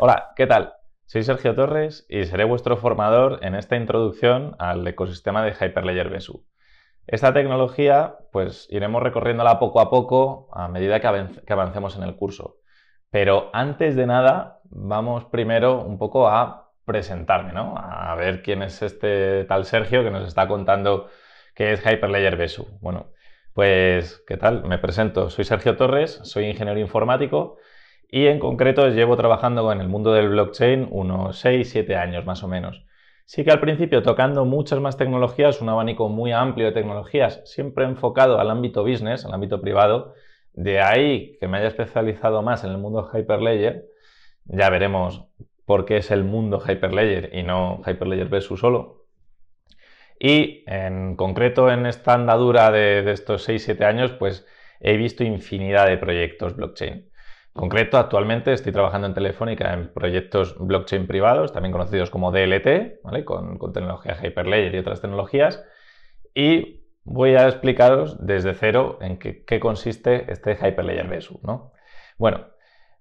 Hola, ¿qué tal? Soy Sergio Torres y seré vuestro formador en esta introducción al ecosistema de Hyperledger VESU. Esta tecnología, pues iremos recorriéndola poco a poco a medida que, avancemos en el curso. Pero antes de nada, vamos primero un poco a presentarme, ¿no? A ver quién es este tal Sergio que nos está contando qué es Hyperledger VESU. Bueno, pues, ¿qué tal? Me presento. Soy Sergio Torres, soy ingeniero informático y en concreto llevo trabajando en el mundo del blockchain unos 6-7 años más o menos. Sí que al principio tocando muchas más tecnologías, un abanico muy amplio de tecnologías, siempre enfocado al ámbito business, al ámbito privado. De ahí que me haya especializado más en el mundo Hyperledger. Ya veremos por qué es el mundo Hyperledger y no Hyperledger versus solo. Y en concreto en esta andadura de, de estos 6-7 años, pues he visto infinidad de proyectos blockchain concreto, actualmente estoy trabajando en Telefónica en proyectos blockchain privados, también conocidos como DLT, con, tecnología Hyperledger y otras tecnologías. Y voy a explicaros desde cero en qué, consiste este Hyperledger BSU. ¿no? Bueno,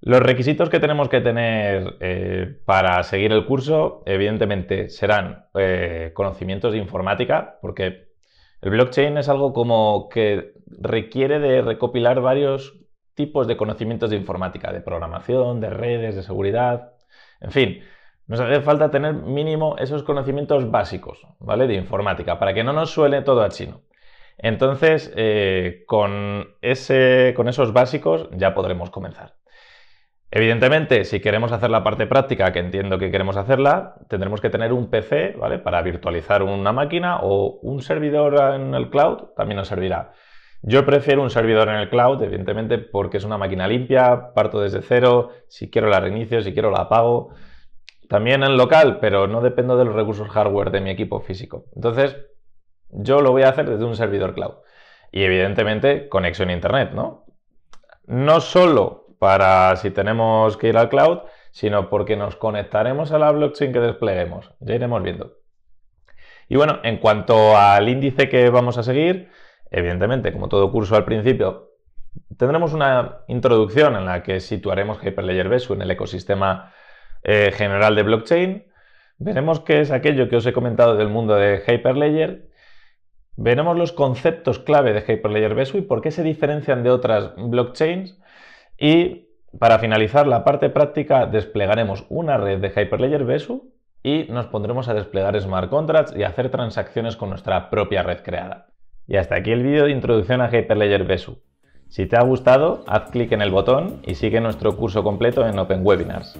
los requisitos que tenemos que tener eh, para seguir el curso, evidentemente, serán eh, conocimientos de informática, porque el blockchain es algo como que requiere de recopilar varios tipos de conocimientos de informática, de programación, de redes, de seguridad, en fin. Nos hace falta tener mínimo esos conocimientos básicos, ¿vale? De informática, para que no nos suene todo a chino. Entonces, eh, con, con esos básicos ya podremos comenzar. Evidentemente, si queremos hacer la parte práctica, que entiendo que queremos hacerla, tendremos que tener un PC, ¿vale? Para virtualizar una máquina o un servidor en el cloud también nos servirá. Yo prefiero un servidor en el cloud, evidentemente, porque es una máquina limpia, parto desde cero, si quiero la reinicio, si quiero la apago. También en local, pero no dependo de los recursos hardware de mi equipo físico. Entonces, yo lo voy a hacer desde un servidor cloud. Y evidentemente, conexión a Internet, ¿no? No solo para si tenemos que ir al cloud, sino porque nos conectaremos a la blockchain que despleguemos. Ya iremos viendo. Y bueno, en cuanto al índice que vamos a seguir, Evidentemente, como todo curso al principio, tendremos una introducción en la que situaremos Hyperledger Besu en el ecosistema eh, general de blockchain. Veremos qué es aquello que os he comentado del mundo de Hyperledger. Veremos los conceptos clave de Hyperledger Besu y por qué se diferencian de otras blockchains. Y para finalizar la parte práctica, desplegaremos una red de Hyperledger Besu y nos pondremos a desplegar smart contracts y hacer transacciones con nuestra propia red creada. Y hasta aquí el vídeo de introducción a Hyperledger Besu. Si te ha gustado, haz clic en el botón y sigue nuestro curso completo en Open Webinars.